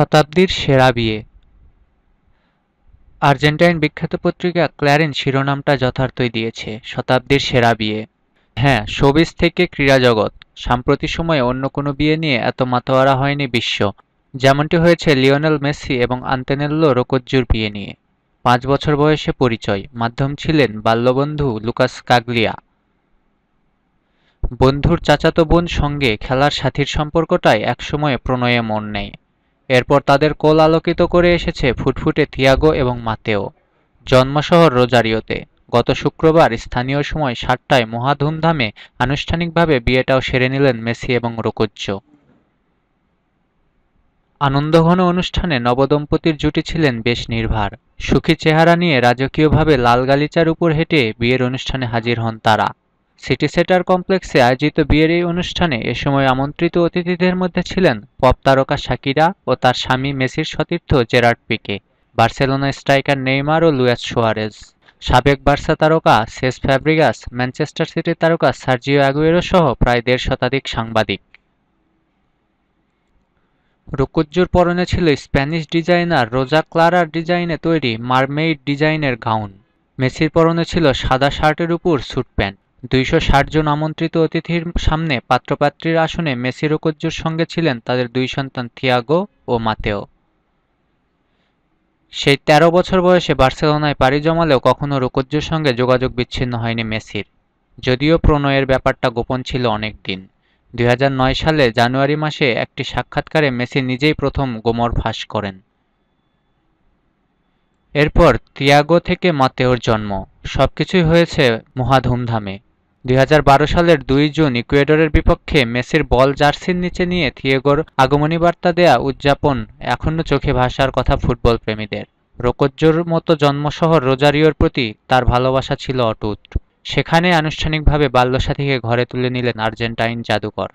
শতাব্দীর সেরা বিয়ে আর্জেন্টাইন বিখ্যাত পত্রিকা ক্ল্যারেন শিরোনামটা যথার্থই দিয়েছে শতাব্দীর সেরা বিয়ে হ্যাঁ শোবিস থেকে ক্রীড়া জগৎ সাম্প্রতিক সময়ে অন্য কোনো বিয়ে নিয়ে এত মাতোয়ারা হয়নি বিশ্ব যেমনটি হয়েছে লিওনেল মেসি এবং আন্তেনেল্লো রোকজ্জুর বিয়ে নিয়ে পাঁচ বছর বয়সে পরিচয় মাধ্যম ছিলেন বাল্যবন্ধু লুকাস কাগলিয়া বন্ধুর চাচাতো বোন সঙ্গে খেলার সাথীর সম্পর্কটাই একসময়ে প্রণয়ে মন নেয় এরপর তাদের কোল আলোকিত করে এসেছে ফুটফুটে থিয়াগো এবং মাতেও জন্মশহর রোজারিওতে গত শুক্রবার স্থানীয় সময় সাতটায় মহাধুমধামে আনুষ্ঠানিকভাবে বিয়েটাও সেরে নিলেন মেসি এবং রোকোজ্জ আনন্দঘন অনুষ্ঠানে নবদম্পতির জুটি ছিলেন বেশ নির্ভার সুখী চেহারা নিয়ে রাজকীয়ভাবে লাল গালিচার উপর হেঁটে বিয়ের অনুষ্ঠানে হাজির হন তারা সিটি সেন্টার কমপ্লেক্সে আয়োজিত বিয়ের এই অনুষ্ঠানে এ সময় আমন্ত্রিত অতিথিদের মধ্যে ছিলেন পপ তারকা শাকিরা ও তার স্বামী মেসির সতীর্থ Gerard Pique Barcelona striker Neymar ও লুয়াস সোয়ারেজ সাবেক বার্সা তারকা সেস ফ্যাব্রিগাস ম্যানচেস্টার সিটির তারকা সার্জিও অ্যাগুয়েরো সহ প্রায় দেড় শতাধিক সাংবাদিক রুকুজ্জুর পরনে ছিল স্প্যানিশ ডিজাইনার রোজা ক্লারার ডিজাইনে তৈরি মারমেইড ডিজাইনের গাউন মেসির পরনে ছিল সাদা শার্টের উপর স্যুট প্যান্ট দুইশো জন আমন্ত্রিত অতিথির সামনে পাত্রপাত্রীর আসনে মেসি রোকজ্জোর সঙ্গে ছিলেন তাদের দুই সন্তান থিয়াগো ও মাতেও সেই ১৩ বছর বয়সে বার্সেলোনায় পাড়ি জমালেও কখনও রোকজ্জোর সঙ্গে যোগাযোগ বিচ্ছিন্ন হয়নি মেসির যদিও প্রণয়ের ব্যাপারটা গোপন ছিল অনেক দিন দুই সালে জানুয়ারি মাসে একটি সাক্ষাৎকারে মেসি নিজেই প্রথম গোমর ফাঁস করেন এরপর তিয়াগো থেকে মাতেওর জন্ম সবকিছুই হয়েছে মহাধুমধামে 2012 সালের দুই জুন ইকুয়েডরের বিপক্ষে মেসির বল জার্সির নিচে নিয়ে থিয়েগোর আগমনী বার্তা দেয়া উদযাপন এখনও চোখে ভাসার কথা ফুটবল প্রেমীদের রোকজ্জোর মতো জন্মশহর রোজারিওর প্রতি তার ভালোবাসা ছিল অটুট সেখানে আনুষ্ঠানিকভাবে বাল্যসাথীকে ঘরে তুলে নিলেন আর্জেন্টাইন জাদুকর